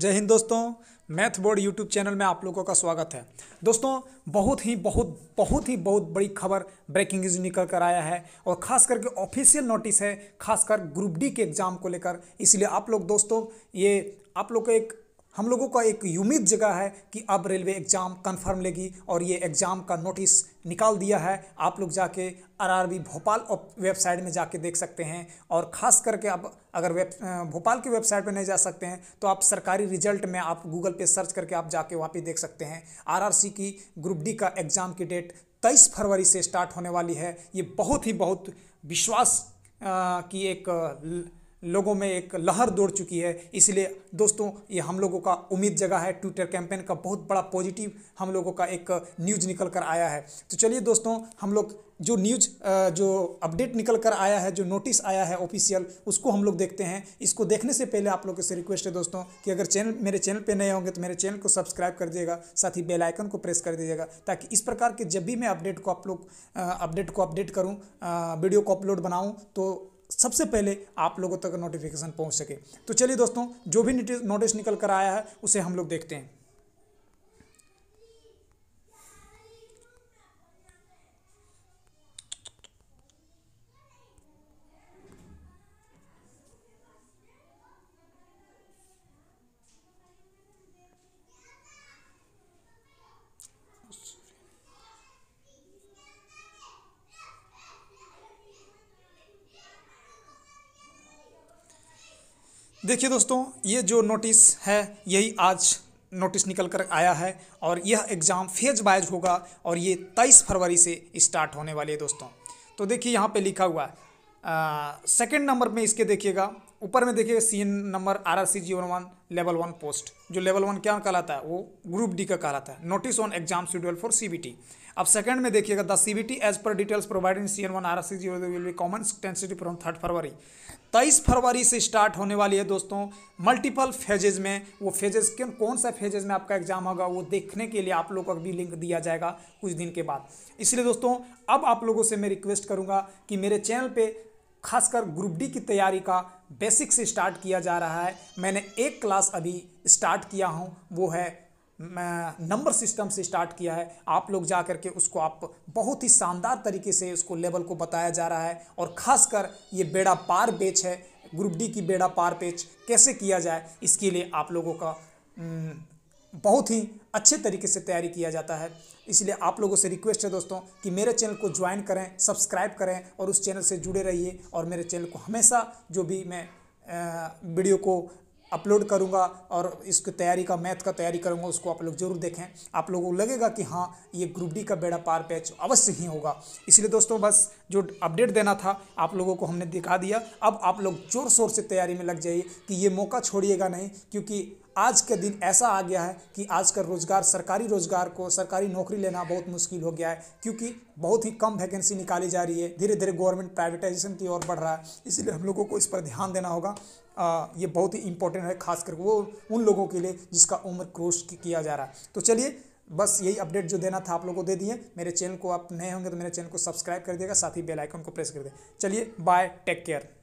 जय हिंद दोस्तों math board YouTube channel में आप लोगों का स्वागत है दोस्तों बहुत ही बहुत बहुत ही बहुत बड़ी खबर ब्रेकिंग न्यूज निकल कर आया है और खास करके ऑफिशियल नोटिस है खासकर ग्रुप डी के एग्ज़ाम को लेकर इसलिए आप लोग दोस्तों ये आप लोग को एक हम लोगों का एक उम्मीद जगह है कि अब रेलवे एग्ज़ाम कंफर्म लेगी और ये एग्ज़ाम का नोटिस निकाल दिया है आप लोग जाके आरआरबी भोपाल वेबसाइट में जाके देख सकते हैं और ख़ास करके अब अगर वेब भोपाल की वेबसाइट पर नहीं जा सकते हैं तो आप सरकारी रिजल्ट में आप गूगल पे सर्च करके आप जाके वहाँ पे देख सकते हैं आर की ग्रुप डी का एग्ज़ाम की डेट तेईस फरवरी से स्टार्ट होने वाली है ये बहुत ही बहुत विश्वास की एक लोगों में एक लहर दौड़ चुकी है इसलिए दोस्तों ये हम लोगों का उम्मीद जगह है ट्विटर कैंपेन का बहुत बड़ा पॉजिटिव हम लोगों का एक न्यूज़ निकल कर आया है तो चलिए दोस्तों हम लोग जो न्यूज जो अपडेट निकल कर आया है जो नोटिस आया है ऑफिशियल उसको हम लोग देखते हैं इसको देखने से पहले आप लोगों से रिक्वेस्ट है दोस्तों कि अगर चैनल मेरे चैनल पे नए होंगे तो मेरे चैनल को सब्सक्राइब कर दीजिएगा साथ ही बेल आइकन को प्रेस कर दीजिएगा ताकि इस प्रकार के जब भी मैं अपडेट को आप लोग अपडेट को अपडेट करूँ वीडियो को अपलोड बनाऊँ तो सबसे पहले आप लोगों तक नोटिफिकेशन पहुंच सके तो चलिए दोस्तों जो भी नोटिस निकल कर आया है उसे हम लोग देखते हैं देखिए दोस्तों ये जो नोटिस है यही आज नोटिस निकल कर आया है और यह एग्ज़ाम फेज वाइज होगा और ये 23 फरवरी से स्टार्ट होने वाली है दोस्तों तो देखिए यहाँ पे लिखा हुआ है सेकंड नंबर में इसके देखिएगा ऊपर में देखिए C N number R R C G one one level one post जो लेवल वन क्या कहलाता है वो ग्रुप डी का कहलाता है notice on exam schedule for C B T अब सेकंड में देखिएगा the C B T age पर details provide in C N one R R C G will be common tentatively from third February तेईस फरवरी से start होने वाली है दोस्तों मल्टीपल फेजेज में वो फेजेज कौन कौन सा फेजेज में आपका एग्जाम होगा वो देखने के लिए आप लोग को भी लिंक दिया जाएगा कुछ दिन के बाद इसलिए दोस्तों अब आप लोगों से मैं रिक्वेस्ट करूँगा कि मेरे चैनल पर खासकर ग्रुप डी की तैयारी का बेसिक से स्टार्ट किया जा रहा है मैंने एक क्लास अभी स्टार्ट किया हूँ वो है नंबर सिस्टम से स्टार्ट किया है आप लोग जा करके उसको आप बहुत ही शानदार तरीके से उसको लेवल को बताया जा रहा है और ख़ासकर ये बेड़ा पार बेच है ग्रुप डी की बेड़ा पार पेच कैसे किया जाए इसके लिए आप लोगों का हम्म, बहुत ही अच्छे तरीके से तैयारी किया जाता है इसलिए आप लोगों से रिक्वेस्ट है दोस्तों कि मेरे चैनल को ज्वाइन करें सब्सक्राइब करें और उस चैनल से जुड़े रहिए और मेरे चैनल को हमेशा जो भी मैं वीडियो को अपलोड करूँगा और इसको तैयारी का मैथ का तैयारी करूंगा उसको आप लोग जरूर देखें आप लोगों को लगेगा कि हाँ ये ग्रुप डी का बेड़ा पार पैच अवश्य ही होगा इसलिए दोस्तों बस जो अपडेट देना था आप लोगों को हमने दिखा दिया अब आप लोग जोर शोर से तैयारी में लग जाइए कि ये मौका छोड़िएगा नहीं क्योंकि आज का दिन ऐसा आ गया है कि आज का रोज़गार सरकारी रोज़गार को सरकारी नौकरी लेना बहुत मुश्किल हो गया है क्योंकि बहुत ही कम वैकेंसी निकाली जा रही है धीरे धीरे गवर्नमेंट प्राइवेटाइजेशन की ओर बढ़ रहा है इसलिए हम लोगों को इस पर ध्यान देना होगा आ, ये बहुत ही इंपॉर्टेंट है खासकर वो उन लोगों के लिए जिसका उम्र क्रोश किया जा रहा है तो चलिए बस यही अपडेट जो देना था आप लोगों को दे दिए मेरे चैनल को आप नए होंगे तो मेरे चैनल को सब्सक्राइब कर दिएगा साथ ही बेल आइकन को प्रेस कर दे चलिए बाय टेक केयर